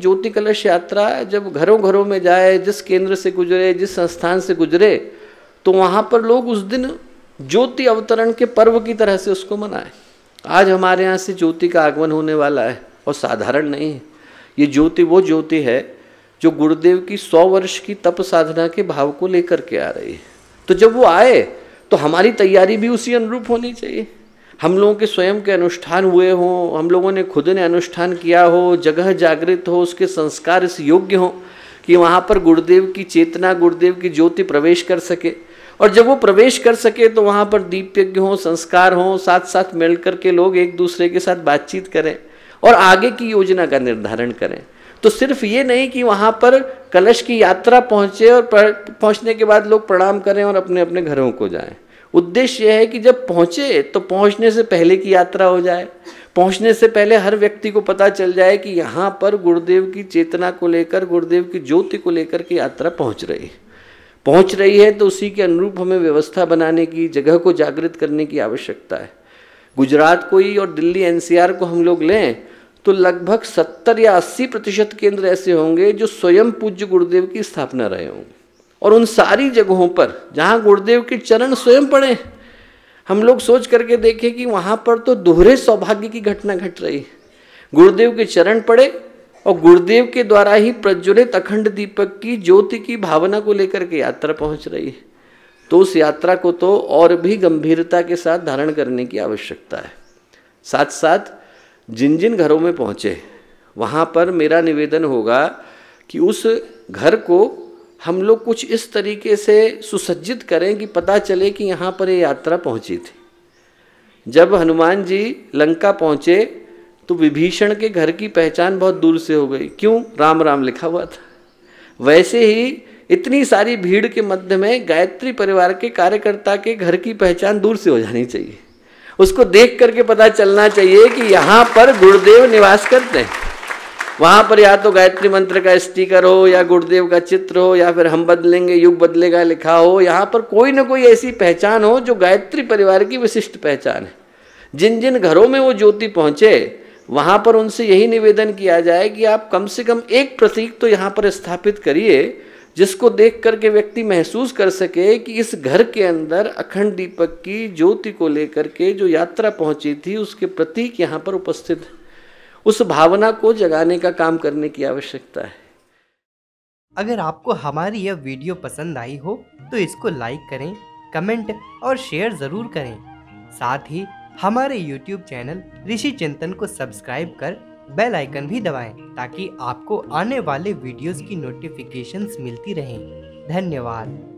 ज्योति कलश यात्रा जब घरों घरों में जाए जिस केंद्र से गुजरे जिस संस्थान से गुजरे तो वहाँ पर लोग उस दिन ज्योति अवतरण के पर्व की तरह से उसको मनाएं आज हमारे यहाँ से ज्योति का आगमन होने वाला है और साधारण नहीं है ये ज्योति वो ज्योति है जो गुरुदेव की सौ वर्ष की तप साधना के भाव को लेकर के आ रही है तो जब वो आए तो हमारी तैयारी भी उसी अनुरूप होनी चाहिए हम लोगों के स्वयं के अनुष्ठान हुए हों हम लोगों ने खुद ने अनुष्ठान किया हो जगह जागृत हो उसके संस्कार इस योग्य हों कि वहाँ पर गुरुदेव की चेतना गुरुदेव की ज्योति प्रवेश कर सके और जब वो प्रवेश कर सके तो वहाँ पर दीप यज्ञ हों संस्कार हों साथ साथ मिल करके लोग एक दूसरे के साथ बातचीत करें और आगे की योजना का निर्धारण करें तो सिर्फ ये नहीं कि वहाँ पर कलश की यात्रा पहुँचे और पहुँचने के बाद लोग प्रणाम करें और अपने अपने घरों को जाएं उद्देश्य यह है कि जब पहुंचे तो पहुंचने से पहले की यात्रा हो जाए पहुंचने से पहले हर व्यक्ति को पता चल जाए कि यहाँ पर गुरुदेव की चेतना को लेकर गुरुदेव की ज्योति को लेकर की यात्रा पहुँच रही है पहुँच रही है तो उसी के अनुरूप हमें व्यवस्था बनाने की जगह को जागृत करने की आवश्यकता है गुजरात को ही और दिल्ली एनसीआर को हम लोग लें तो लगभग सत्तर या अस्सी प्रतिशत केंद्र ऐसे होंगे जो स्वयं पूज्य गुरुदेव की स्थापना रहे होंगे और उन सारी जगहों पर जहाँ गुरुदेव के चरण स्वयं पड़े हम लोग सोच करके देखें कि वहाँ पर तो दोहरे सौभाग्य की घटना घट गट रही गुरुदेव के चरण पड़े और गुरुदेव के द्वारा ही प्रज्वलित अखंड दीपक की ज्योति की भावना को लेकर के यात्रा पहुँच रही है तो उस यात्रा को तो और भी गंभीरता के साथ धारण करने की आवश्यकता है साथ साथ जिन जिन घरों में पहुँचे वहाँ पर मेरा निवेदन होगा कि उस घर को हम लोग कुछ इस तरीके से सुसज्जित करें कि पता चले कि यहाँ पर ये यात्रा पहुँची थी जब हनुमान जी लंका पहुँचे तो विभीषण के घर की पहचान बहुत दूर से हो गई क्यों राम राम लिखा हुआ था वैसे ही इतनी सारी भीड़ के मध्य में गायत्री परिवार के कार्यकर्ता के घर की पहचान दूर से हो जानी चाहिए उसको देख करके पता चलना चाहिए कि यहाँ पर गुरुदेव निवास करते हैं वहाँ पर या तो गायत्री मंत्र का स्टिकर हो या गुरुदेव का चित्र हो या फिर हम बदलेंगे युग बदलेगा लिखा हो यहाँ पर कोई ना कोई ऐसी पहचान हो जो गायत्री परिवार की विशिष्ट पहचान है जिन जिन घरों में वो ज्योति पहुंचे वहाँ पर उनसे यही निवेदन किया जाए कि आप कम से कम एक प्रतीक तो यहाँ पर स्थापित करिए जिसको देख करके व्यक्ति महसूस कर सके कि इस घर के अंदर अखंड दीपक की ज्योति को लेकर के जो यात्रा पहुंची थी उसके प्रतीक यहाँ पर उपस्थित है उस भावना को जगाने का काम करने की आवश्यकता है अगर आपको हमारी यह वीडियो पसंद आई हो तो इसको लाइक करें कमेंट और शेयर ज़रूर करें साथ ही हमारे YouTube चैनल ऋषि चिंतन को सब्सक्राइब कर बेल आइकन भी दबाएं ताकि आपको आने वाले वीडियोस की नोटिफिकेशंस मिलती रहें धन्यवाद